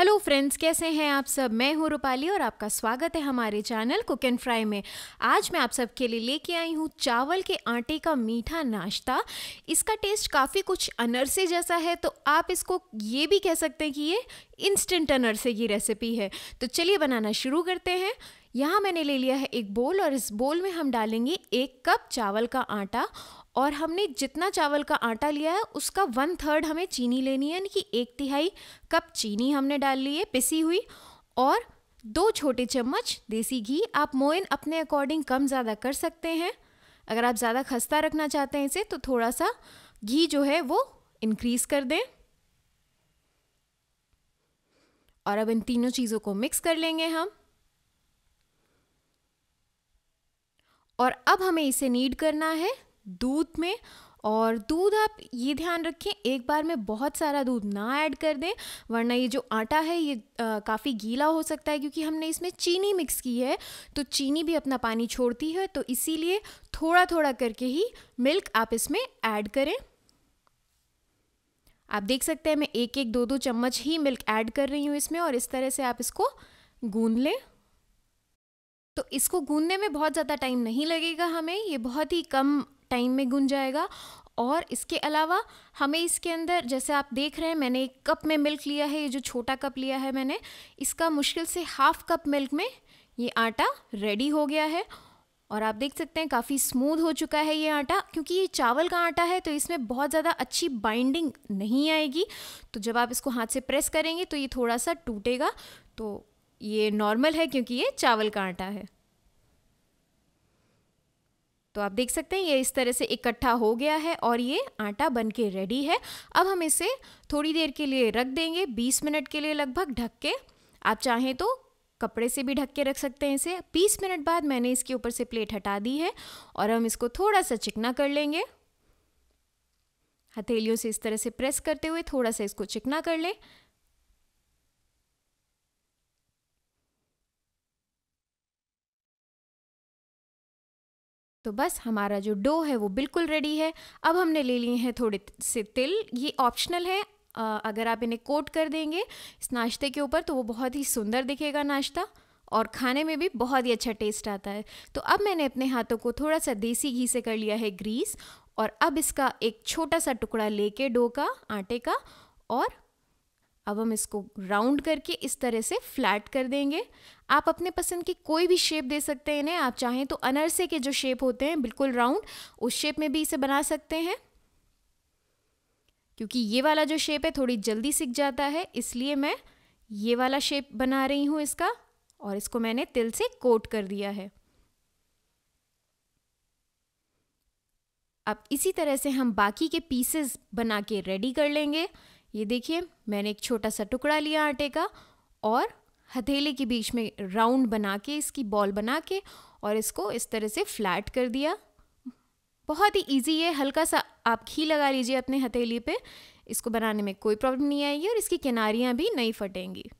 hello friends कैसे हैं आप सब मैं हूं रूपाली और आपका स्वागत है हमारे चैनल कुक एंड फ्राई में आज मैं आप सबके लिए लेके आई हूं चावल के आटे का मीठा नाश्ता इसका टेस्ट काफ़ी कुछ अनरसे जैसा है तो आप इसको ये भी कह सकते हैं कि ये इंस्टेंट अनरसे की रेसिपी है तो चलिए बनाना शुरू करते हैं यहाँ मैंने ले लिया है एक बोल और इस बोल में हम डालेंगे एक कप चावल का आटा और हमने जितना चावल का आटा लिया है उसका वन थर्ड हमें चीनी लेनी है यानी कि एक तिहाई कप चीनी हमने डाल ली है पिसी हुई और दो छोटे चम्मच देसी घी आप मोइन अपने अकॉर्डिंग कम ज़्यादा कर सकते हैं अगर आप ज़्यादा खस्ता रखना चाहते हैं इसे तो थोड़ा सा घी जो है वो इनक्रीज़ कर दें और अब इन तीनों चीज़ों को मिक्स कर लेंगे हम और अब हमें इसे नीड करना है दूध में और दूध आप ये ध्यान रखें एक बार में बहुत सारा दूध ना ऐड कर दें वरना ये जो आटा है ये काफ़ी गीला हो सकता है क्योंकि हमने इसमें चीनी मिक्स की है तो चीनी भी अपना पानी छोड़ती है तो इसीलिए थोड़ा थोड़ा करके ही मिल्क आप इसमें ऐड करें आप देख सकते हैं मैं एक एक दो दो चम्मच ही मिल्क ऐड कर रही हूँ इसमें और इस तरह से आप इसको गूंद लें तो इसको गूंदने में बहुत ज़्यादा टाइम नहीं लगेगा हमें ये बहुत ही कम टाइम में गूंज जाएगा और इसके अलावा हमें इसके अंदर जैसे आप देख रहे हैं मैंने एक कप में मिल्क लिया है ये जो छोटा कप लिया है मैंने इसका मुश्किल से हाफ कप मिल्क में ये आटा रेडी हो गया है और आप देख सकते हैं काफ़ी स्मूथ हो चुका है ये आटा क्योंकि ये चावल का आटा है तो इसमें बहुत ज़्यादा अच्छी बाइंडिंग नहीं आएगी तो जब आप इसको हाथ से प्रेस करेंगे तो ये थोड़ा सा टूटेगा तो ये नॉर्मल है क्योंकि ये चावल का आटा है तो आप देख सकते हैं ये इस तरह से इकट्ठा हो गया है और ये आटा बन के रेडी है अब हम इसे थोड़ी देर के लिए रख देंगे 20 मिनट के लिए लगभग ढक के आप चाहें तो कपड़े से भी ढक के रख सकते हैं इसे 20 मिनट बाद मैंने इसके ऊपर से प्लेट हटा दी है और हम इसको थोड़ा सा चिकना कर लेंगे हथेलियों से इस तरह से प्रेस करते हुए थोड़ा सा इसको चिकना कर लें तो बस हमारा जो डो है वो बिल्कुल रेडी है अब हमने ले लिए हैं थोड़े से तिल ये ऑप्शनल है अगर आप इन्हें कोट कर देंगे इस नाश्ते के ऊपर तो वो बहुत ही सुंदर दिखेगा नाश्ता और खाने में भी बहुत ही अच्छा टेस्ट आता है तो अब मैंने अपने हाथों को थोड़ा सा देसी घी से कर लिया है ग्रीस और अब इसका एक छोटा सा टुकड़ा लेके डो का आटे का और अब हम इसको राउंड करके इस तरह से फ्लैट कर देंगे आप अपने पसंद की कोई भी शेप दे सकते हैं इन्हें आप चाहें तो अनरसे के जो शेप होते हैं बिल्कुल राउंड उस शेप में भी इसे बना सकते हैं क्योंकि ये वाला जो शेप है थोड़ी जल्दी सीख जाता है इसलिए मैं ये वाला शेप बना रही हूँ इसका और इसको मैंने तिल से कोट कर दिया है अब इसी तरह से हम बाकी के पीसेस बना के रेडी कर लेंगे ये देखिए मैंने एक छोटा सा टुकड़ा लिया आटे का और हथेली के बीच में राउंड बना के इसकी बॉल बना के और इसको इस तरह से फ्लैट कर दिया बहुत ही इजी है हल्का सा आप घी लगा लीजिए अपने हथेली पे इसको बनाने में कोई प्रॉब्लम नहीं आएगी और इसकी किनारियाँ भी नहीं फटेंगी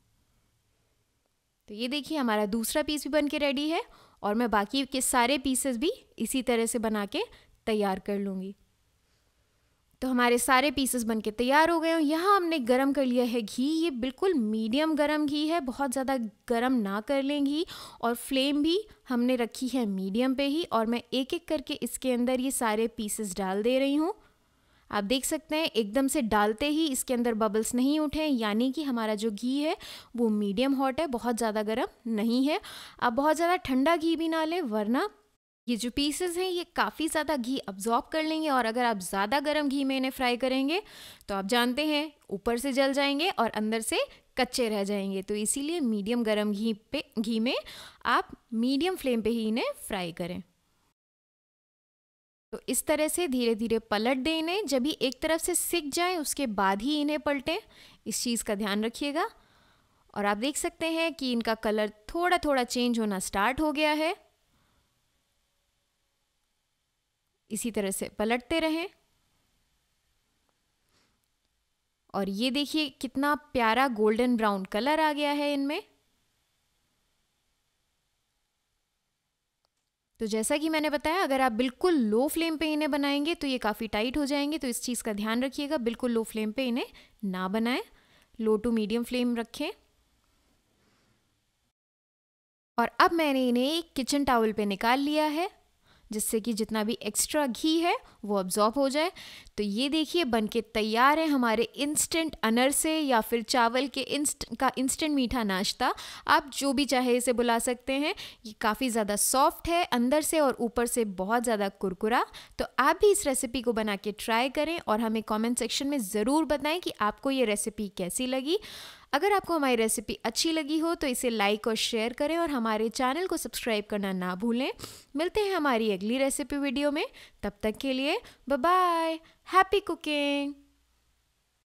तो ये देखिए हमारा दूसरा पीस भी बन के रेडी है और मैं बाकी के सारे पीसेस भी इसी तरह से बना के तैयार कर लूँगी तो हमारे सारे पीसेस बन के तैयार हो गए हैं यहाँ हमने गरम कर लिया है घी ये बिल्कुल मीडियम गरम घी है बहुत ज़्यादा गरम ना कर लें घी और फ्लेम भी हमने रखी है मीडियम पे ही और मैं एक एक करके इसके अंदर ये सारे पीसेस डाल दे रही हूँ आप देख सकते हैं एकदम से डालते ही इसके अंदर बबल्स नहीं उठे यानी कि हमारा जो घी है वो मीडियम हॉट है बहुत ज़्यादा गर्म नहीं है आप बहुत ज़्यादा ठंडा घी भी ना लें वरना ये जो पीसेस हैं ये काफ़ी ज़्यादा घी अब्जॉर्ब कर लेंगे और अगर आप ज़्यादा गर्म घी में इन्हें फ्राई करेंगे तो आप जानते हैं ऊपर से जल जाएंगे और अंदर से कच्चे रह जाएंगे तो इसीलिए मीडियम गर्म घी पे घी में आप मीडियम फ्लेम पे ही इन्हें फ्राई करें तो इस तरह से धीरे धीरे पलट दें इन्हें जब ही एक तरफ से सिक जाएं उसके बाद ही इन्हें पलटें इस चीज़ का ध्यान रखिएगा और आप देख सकते हैं कि इनका कलर थोड़ा थोड़ा चेंज होना स्टार्ट हो गया है इसी तरह से पलटते रहें और ये देखिए कितना प्यारा गोल्डन ब्राउन कलर आ गया है इनमें तो जैसा कि मैंने बताया अगर आप बिल्कुल लो फ्लेम पे इन्हें बनाएंगे तो ये काफ़ी टाइट हो जाएंगे तो इस चीज़ का ध्यान रखिएगा बिल्कुल लो फ्लेम पे इन्हें ना बनाएं लो टू मीडियम फ्लेम रखें और अब मैंने इन्हें एक किचन टावल पे निकाल लिया है जिससे कि जितना भी एक्स्ट्रा घी है वो अब्जॉर्ब हो जाए तो ये देखिए बन के तैयार है हमारे इंस्टेंट अनर से या फिर चावल के इंस्ट का इंस्टेंट मीठा नाश्ता आप जो भी चाहे इसे बुला सकते हैं ये काफ़ी ज़्यादा सॉफ्ट है अंदर से और ऊपर से बहुत ज़्यादा कुरकुरा तो आप भी इस रेसिपी को बना के ट्राई करें और हमें कॉमेंट सेक्शन में ज़रूर बताएं कि आपको ये रेसिपी कैसी लगी अगर आपको हमारी रेसिपी अच्छी लगी हो तो इसे लाइक और शेयर करें और हमारे चैनल को सब्सक्राइब करना ना भूलें मिलते हैं हमारी अगली रेसिपी वीडियो में तब तक के लिए बाय हैप्पी कुकिंग